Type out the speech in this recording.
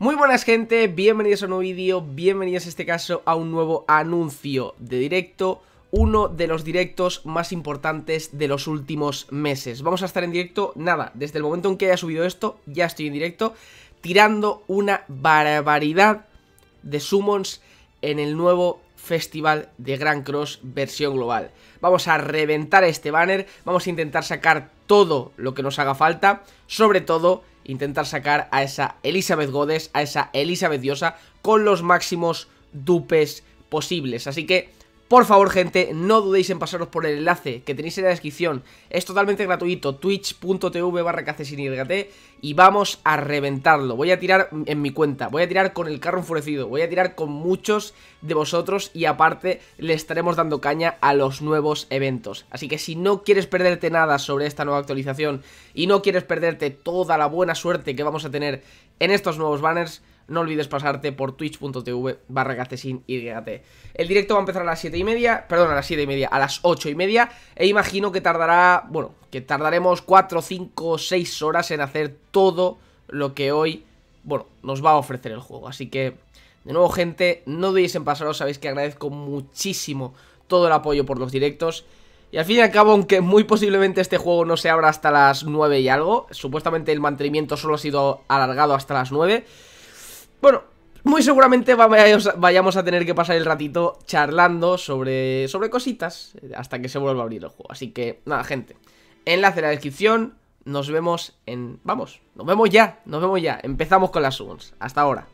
Muy buenas gente, bienvenidos a un nuevo vídeo, bienvenidos en este caso a un nuevo anuncio de directo uno de los directos más importantes de los últimos meses. Vamos a estar en directo, nada, desde el momento en que haya subido esto, ya estoy en directo, tirando una barbaridad de summons en el nuevo Festival de Grand Cross versión global. Vamos a reventar este banner, vamos a intentar sacar todo lo que nos haga falta, sobre todo intentar sacar a esa Elizabeth Godes, a esa Elizabeth Diosa, con los máximos dupes posibles. Así que por favor, gente, no dudéis en pasaros por el enlace que tenéis en la descripción. Es totalmente gratuito, twitch.tv barra y vamos a reventarlo. Voy a tirar en mi cuenta, voy a tirar con el carro enfurecido, voy a tirar con muchos de vosotros y aparte le estaremos dando caña a los nuevos eventos. Así que si no quieres perderte nada sobre esta nueva actualización y no quieres perderte toda la buena suerte que vamos a tener en estos nuevos banners, no olvides pasarte por twitch.tv barra y El directo va a empezar a las 7 y media, perdón, a las 7 y media, a las 8 y media, e imagino que tardará, bueno, que tardaremos 4, 5, 6 horas en hacer todo lo que hoy, bueno, nos va a ofrecer el juego. Así que, de nuevo gente, no dudéis en pasaros, sabéis que agradezco muchísimo todo el apoyo por los directos. Y al fin y al cabo, aunque muy posiblemente este juego no se abra hasta las 9 y algo, supuestamente el mantenimiento solo ha sido alargado hasta las 9, bueno, muy seguramente vayamos a tener que pasar el ratito charlando sobre, sobre cositas hasta que se vuelva a abrir el juego. Así que, nada, gente. Enlace en la descripción. Nos vemos en... Vamos, nos vemos ya, nos vemos ya. Empezamos con las summons. Hasta ahora.